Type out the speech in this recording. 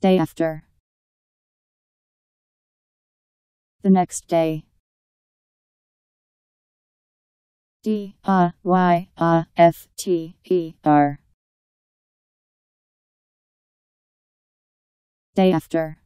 Day after. The next day. D A Y A F T E R. Day after.